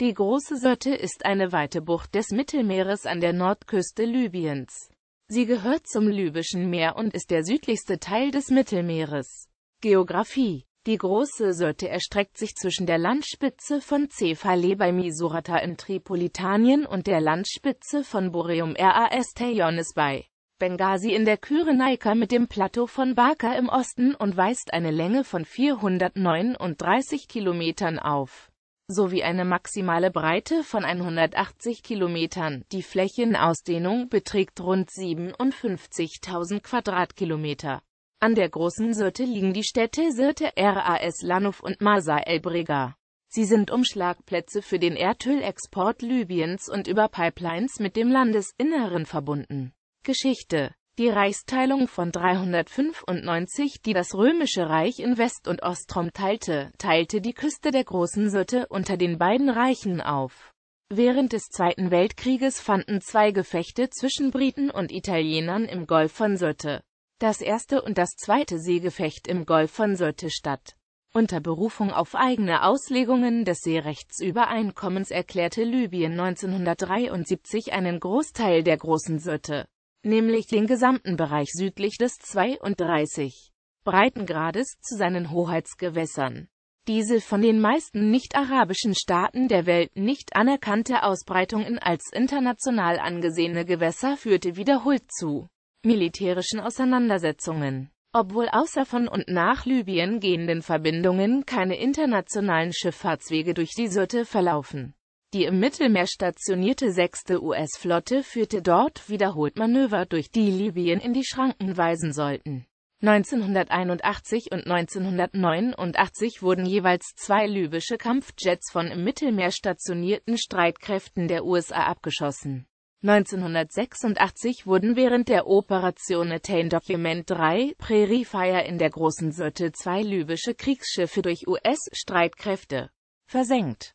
Die Große Sirte ist eine weite Bucht des Mittelmeeres an der Nordküste Libyens. Sie gehört zum Libyschen Meer und ist der südlichste Teil des Mittelmeeres. Geografie Die Große Sirte erstreckt sich zwischen der Landspitze von Cephale bei Misurata in Tripolitanien und der Landspitze von Boreum RAS Rasteionis bei Benghazi in der Kyrenaika mit dem Plateau von Barker im Osten und weist eine Länge von 439 Kilometern auf sowie eine maximale Breite von 180 Kilometern. Die Flächenausdehnung beträgt rund 57.000 Quadratkilometer. An der Großen Sirte liegen die Städte Sirte, RAS Lanuf und Masa El Brega. Sie sind Umschlagplätze für den Erdölexport Libyens und über Pipelines mit dem Landesinneren verbunden. Geschichte die Reichsteilung von 395, die das Römische Reich in West- und Ostrom teilte, teilte die Küste der Großen Sirte unter den beiden Reichen auf. Während des Zweiten Weltkrieges fanden zwei Gefechte zwischen Briten und Italienern im Golf von Sirte, das erste und das zweite Seegefecht im Golf von Sirte statt. Unter Berufung auf eigene Auslegungen des Seerechtsübereinkommens erklärte Libyen 1973 einen Großteil der Großen Sirte nämlich den gesamten Bereich südlich des 32 Breitengrades zu seinen Hoheitsgewässern. Diese von den meisten nicht-arabischen Staaten der Welt nicht anerkannte Ausbreitung in als international angesehene Gewässer führte wiederholt zu militärischen Auseinandersetzungen. Obwohl außer von und nach Libyen gehenden Verbindungen keine internationalen Schifffahrtswege durch die Sirte verlaufen die im Mittelmeer stationierte 6. US-Flotte führte dort wiederholt Manöver durch, die Libyen in die Schranken weisen sollten. 1981 und 1989 wurden jeweils zwei libysche Kampfjets von im Mittelmeer stationierten Streitkräften der USA abgeschossen. 1986 wurden während der Operation Attain Document 3 Prairie Fire in der Großen Sirte zwei libysche Kriegsschiffe durch US-Streitkräfte versenkt.